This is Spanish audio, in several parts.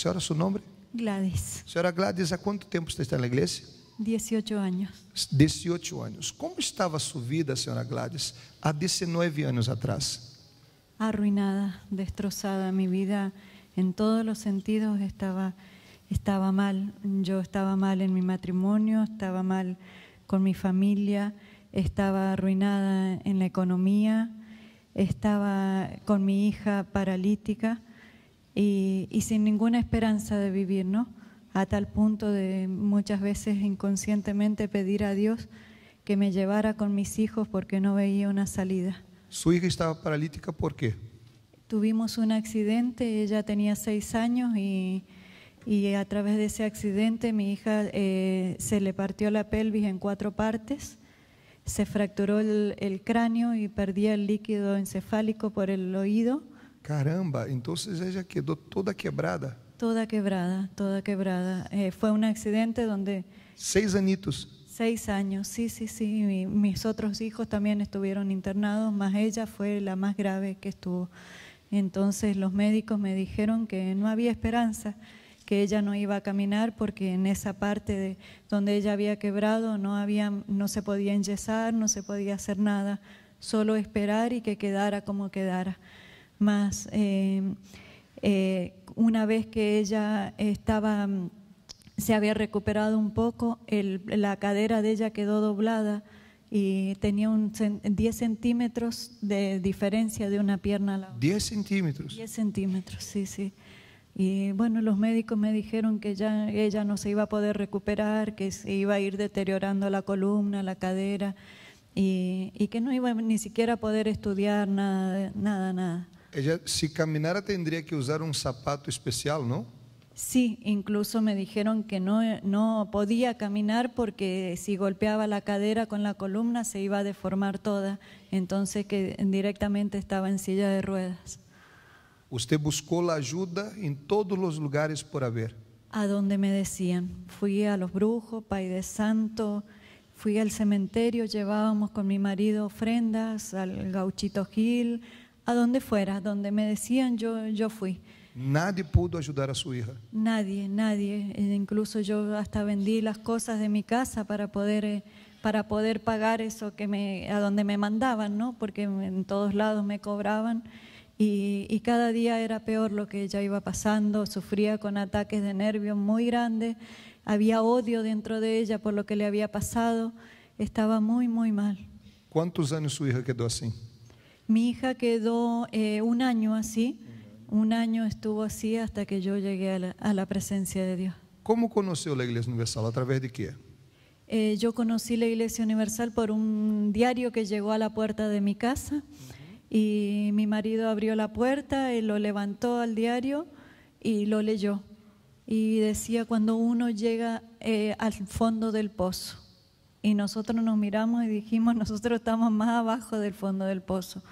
senhora, seu nome? Gladys. Senhora Gladys, há quanto tempo você está na igreja? 18 anos. 18 anos. Como estava a sua vida, senhora Gladys, há 19 anos atrás? Arruinada, destrozada. minha vida em todos os sentidos estava estava mal. Eu estava mal em meu matrimônio, estava mal com minha família, estava arruinada em economia, estava com minha mi hija paralítica. y, sin ninguna esperanza de vivir, ¿no? A tal punto de muchas veces inconscientemente pedir a Dios que me llevara con mis hijos porque no veía una salida. ¿Su hija estaba paralítica por qué? Tuvimos un accidente, ella tenía seis años y, a través de ese accidente mi hija eh, se le partió la pelvis en cuatro partes, se fracturó el, el cráneo y perdía el líquido encefálico por el oído Caramba, entonces ella quedó toda quebrada. Toda quebrada, toda quebrada. Eh, fue un accidente donde... Seis añitos. Seis años, sí, sí, sí. mis otros hijos también estuvieron internados, más ella fue la más grave que estuvo. Entonces los médicos me dijeron que no había esperanza, que ella no iba a caminar porque en esa parte de donde ella había quebrado no, había, no se podía enyesar, no se podía hacer nada, solo esperar y que quedara como quedara más em, eh, una vez que ella estaba, mm, se había recuperado un poco, la cadera de ella quedó doblada y tenía un 10 centímetros de diferencia de una pierna a la otra. ¿10 centímetros? 10 centímetros, sí, sí. Y bueno, los médicos me dijeron que ya ella no se iba a poder recuperar, que se iba a ir deteriorando la columna, la cadera, y, y que no iba ni siquiera a poder estudiar nada, nada, nada. Ella, si caminara, tendría que usar un zapato especial, ¿no? Sí, incluso me dijeron que no, podía caminar porque si golpeaba la cadera con la columna se iba a deformar toda, entonces que directamente estaba en silla de ruedas. Usted buscó la ayuda en todos los lugares por haber. A donde me decían, fui a los brujos, Pai de Santo, fui al cementerio, llevábamos con mi marido ofrendas al gauchito Gil, a donde fuera, donde me decían yo, yo fui. Nadie pudo ayudar a su hija. Nadie, nadie. E incluso yo hasta vendí las cosas de mi casa para poder, eh, para poder pagar eso que me, a donde me mandaban, ¿no? Porque en todos lados me cobraban. Y, y, cada día era peor lo que ella iba pasando, sufría con ataques de nervios muy grandes, había odio dentro de ella por lo que le había pasado, estaba muy, muy mal. ¿Cuántos años su hija quedó así? Mi hija quedó eh, un año así, un año estuvo así hasta que yo llegué a la, presencia de Dios. ¿Cómo conoció la Iglesia Universal? ¿A través de qué? Eh, yo conocí la Iglesia Universal por un diario que llegó a la puerta de mi casa y mi marido abrió la puerta y lo levantó al diario y lo leyó. Y decía, cuando uno llega eh, al fondo del pozo. Y nosotros nos miramos y dijimos, nosotros estamos más abajo del fondo del pozo.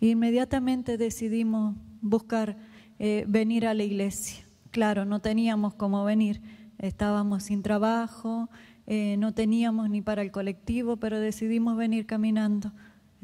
E inmediatamente decidimos buscar eh, venir a la iglesia. Claro, no teníamos cómo venir, estábamos sin trabajo, eh, no teníamos ni para el colectivo, pero decidimos venir caminando.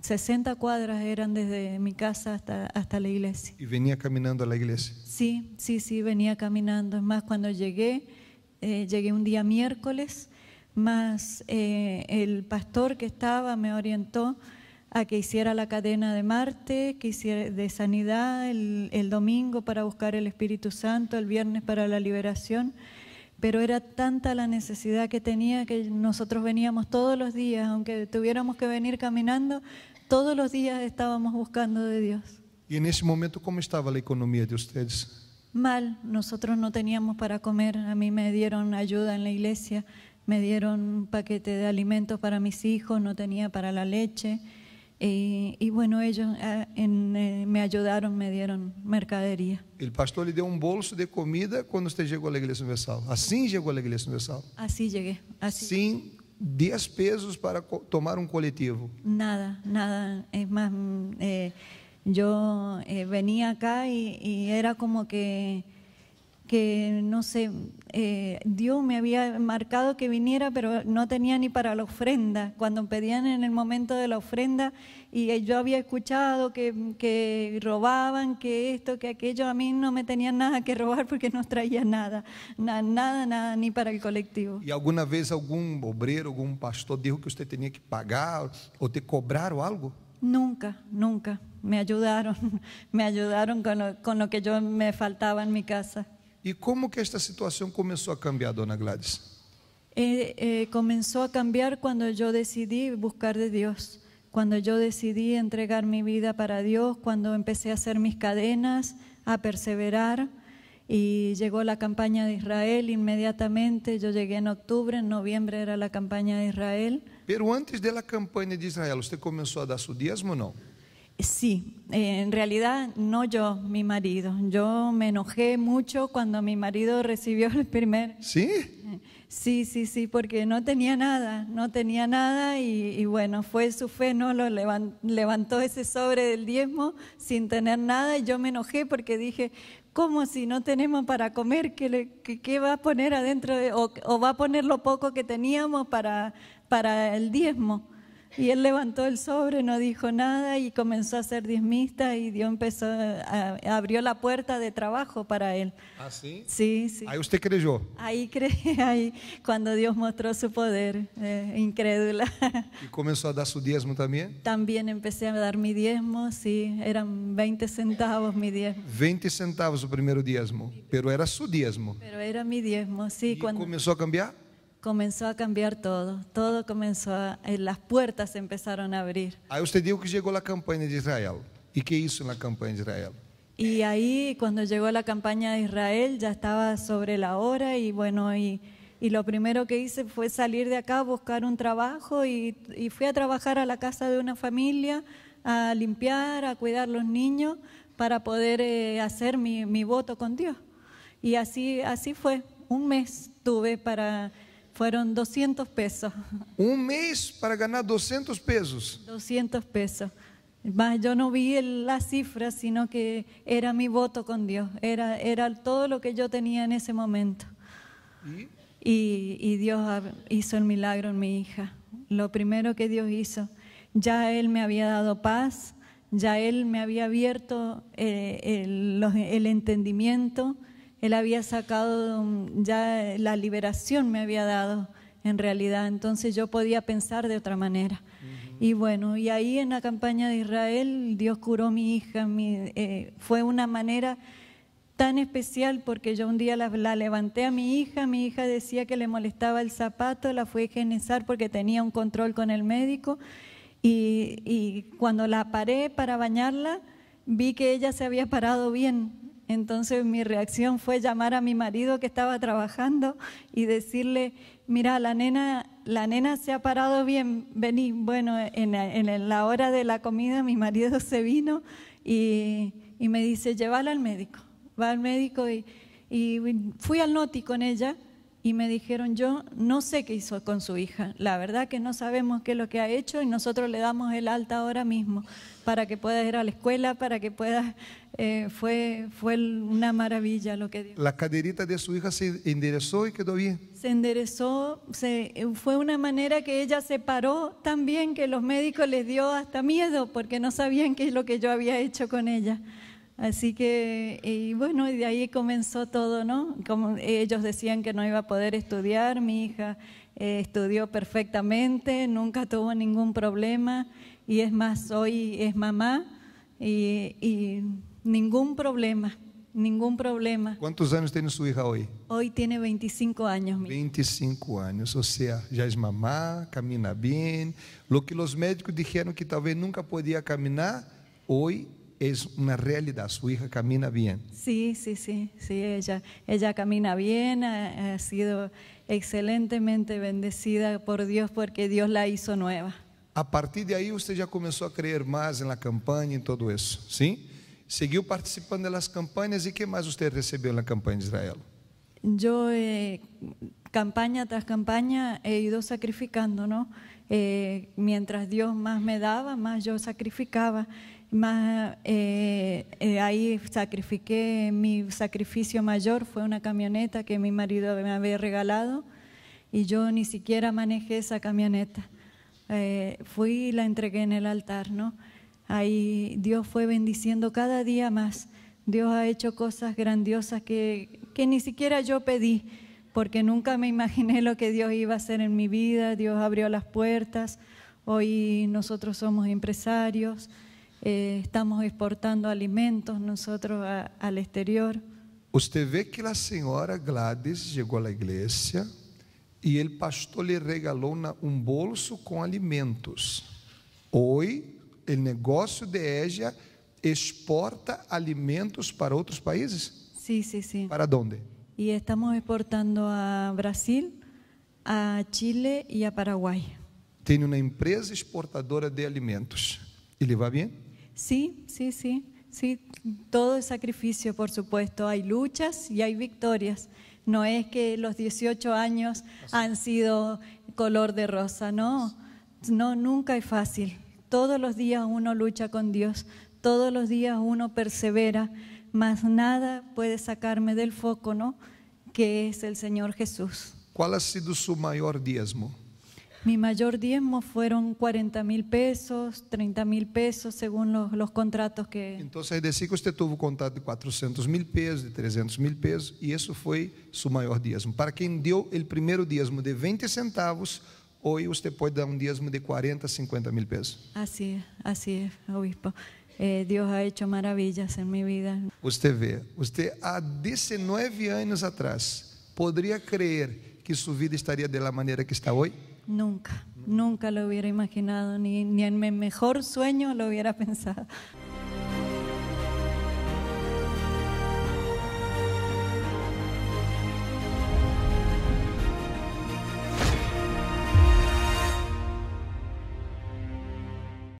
60 cuadras eran desde mi casa hasta, hasta la iglesia. ¿Y venía caminando a la iglesia? Sí, sí, sí, venía caminando. Es más, cuando llegué, eh, llegué un día miércoles más eh, el pastor que estaba me orientó a que hiciera la cadena de Marte, que hiciera de sanidad el, el domingo para buscar el Espíritu Santo, el viernes para la liberación, pero era tanta la necesidad que tenía que nosotros veníamos todos los días, aunque tuviéramos que venir caminando, todos los días estábamos buscando de Dios. ¿Y en ese momento cómo estaba la economía de ustedes? Mal, nosotros no teníamos para comer, a mí me dieron ayuda en la iglesia, me dieron un paquete de alimentos para mis hijos, no tenía para la leche. Y, bueno, ellos ah, eh, me ayudaron, me dieron mercadería. El pastor le dio un bolso de comida cuando usted llegó a la iglesia universal. Así llegó a la iglesia universal. Así llegué. Así. Sin 10 pesos para tomar un colectivo. Nada, nada. Es más, mm, eh, yo eh, venía acá y era como que que no sé, eh, Dios me había marcado que viniera, pero no tenía ni para la ofrenda. Cuando pedían en el momento de la ofrenda, y eh, yo había escuchado que, robaban, que esto, que aquello, a mí no me tenían nada que robar porque no traía nada, nada, nada, ni para el colectivo. ¿Y alguna vez algún obrero, algún pastor dijo que usted tenía que pagar o te cobraron algo? Nunca, nunca. Me ayudaron, me ayudaron con lo que yo me faltaba en mi casa. E como que esta situação começou a cambiar, dona Gladys? Eh, eh, começou a cambiar quando eu decidi buscar de Deus, quando eu decidi entregar minha vida para Deus, quando empecé a hacer mis cadenas, a perseverar. y llegó la campaña de Israel inmediatamente. Yo llegué en octubre, en noviembre era la campaña de Israel. Pero antes de la campaña de Israel, ¿usted comenzó a dar su diezmo o no? Sí, eh, en realidad no yo, mi marido. Yo me enojé mucho cuando mi marido recibió el primer. ¿Sí? Sí, sí, sí, porque no tenía nada, no tenía nada y, bueno, fue su fe, ¿no? Lo levantó ese sobre del diezmo sin tener nada y yo me enojé porque dije, ¿cómo si no tenemos para comer? ¿Qué, qué, va a poner adentro o, o, va a poner lo poco que teníamos para, para el diezmo? Y él levantó el sobre, no dijo nada y comenzó a ser diezmista y Dios empezó abrió la puerta de trabajo para él. ¿Ah, sí? Sí, sí. Ahí usted creyó. Ahí creí, ahí cuando Dios mostró su poder, eh, incrédula. ¿Y comenzó a dar su diezmo también? También empecé a dar mi diezmo, sí, eran 20 centavos mi diezmo. 20 centavos el primer diezmo, pero era su diezmo. Pero era mi diezmo, sí. ¿Y comenzó a cambiar? comenzó a cambiar todo. Todo comenzó eh, las puertas empezaron a abrir. Ahí usted dijo que llegó la campaña de Israel. ¿y e qué hizo en la campaña de Israel? Y ahí cuando llegó la campaña de Israel ya estaba sobre la hora y bueno, y, y lo primero que hice fue salir de acá, buscar un trabajo y, y fui a trabajar a la casa de una familia, a limpiar, a cuidar los niños para poder eh, hacer mi, mi voto con Dios. Y así, así fue, un mes tuve para fueron 200 pesos. Un mes para ganar 200 pesos. 200 pesos. Más, yo no vi la cifra, sino que era mi voto con Dios. Era, era todo lo que yo tenía en ese momento. ¿Y? Y, Dios hizo el milagro en mi hija. Lo primero que Dios hizo. Ya Él me había dado paz, ya Él me había abierto eh, el, el entendimiento él había sacado um, ya la liberación, me había dado en realidad, entonces yo podía pensar de otra manera. Y bueno, y ahí en la campaña de Israel, Dios curó a mi hija, mi, eh, fue una manera tan especial porque yo un día la, levanté a mi hija, mi hija decía que le molestaba el zapato, la fui a higienizar porque tenía un control con el médico y, y cuando la paré para bañarla vi que ella se había parado bien entonces mi reacción fue llamar a mi marido que estaba trabajando y decirle, mira, la nena, la nena se ha parado bien, vení. Bueno, en, la hora de la comida mi marido se vino y, me dice, llévala al médico. Va al médico y, y fui al noti con ella y me dijeron, yo no sé qué hizo con su hija, la verdad que no sabemos qué es lo que ha hecho y nosotros le damos el alta ahora mismo para que pueda ir a la escuela, para que pueda, eh, fue, fue una maravilla lo que dio. La caderita de su hija se enderezó y quedó bien. Se enderezó, se, fue una manera que ella se paró también, que los médicos les dio hasta miedo porque no sabían qué es lo que yo había hecho con ella. Así que, y bueno, y de ahí comenzó todo, ¿no? Como ellos decían que no iba a poder estudiar, mi hija eh, estudió perfectamente, nunca tuvo ningún problema, y es más, hoy es mamá, y, ningún problema, ningún problema. ¿Cuántos años tiene su hija hoy? Hoy tiene 25 años. 25 años, o sea, ya es mamá, camina bien. Lo que los médicos dijeron que tal vez nunca podía caminar, hoy es una realidad, su hija camina bien. Sí, sí, sí, sí, ella, ella camina bien, ha, sido excelentemente bendecida por Dios porque Dios la hizo nueva. A partir de ahí usted ya comenzó a creer más en la campaña y todo eso, ¿sí? siguió participando en las campañas y ¿qué más usted recibió en la campaña de Israel? Yo eh, campaña tras campaña he ido sacrificando, ¿no? Eh, mientras Dios más me daba, más yo sacrificaba. Más, eh, eh, ahí sacrifiqué, mi sacrificio mayor fue una camioneta que mi marido me había regalado y yo ni siquiera manejé esa camioneta. fui y la entregué en el altar, ¿no? Ahí Dios fue bendiciendo cada día más. Dios ha hecho cosas grandiosas que, que ni siquiera yo pedí porque nunca me imaginé lo que Dios iba a hacer en mi vida, Dios abrió las puertas, hoy nosotros somos empresarios, eh, estamos exportando alimentos nosotros al exterior. Usted ve que la señora Gladys llegó a la iglesia y el pastor le regaló un bolso con alimentos. Hoy el negocio de ella exporta alimentos para otros países. Sí, sí, sí. ¿Para dónde? y estamos exportando a Brasil, a Chile y a Paraguay. Tiene una empresa exportadora de alimentos. ¿Y le va bien? sí, sí, Sí, todo es sacrificio, por supuesto. Hay luchas y hay victorias. No es que los 18 años han sido color de rosa, no. No, nunca es fácil. Todos los días uno lucha con Dios, todos los días uno persevera mas nada puede sacarme del foco, ¿no? Que es el Señor Jesús. ¿Cuál ha sido su mayor diezmo? Mi mayor diezmo fueron 40 mil pesos, 30 mil pesos, según los, contratos que... Entonces, decir que usted tuvo contratos de 400 mil pesos, de 300 mil pesos, y eso fue su mayor diezmo. Para quien dio el primer diezmo de 20 centavos, hoy usted puede dar un diezmo de 40, 50 mil pesos. Así es, así es, obispo. Eh, Dios ha hecho maravillas en mi vida. Usted ve, usted a 19 años atrás podría creer que su vida estaría de la manera que está hoy. Nunca, nunca lo hubiera imaginado, ni, ni en mi mejor sueño lo hubiera pensado.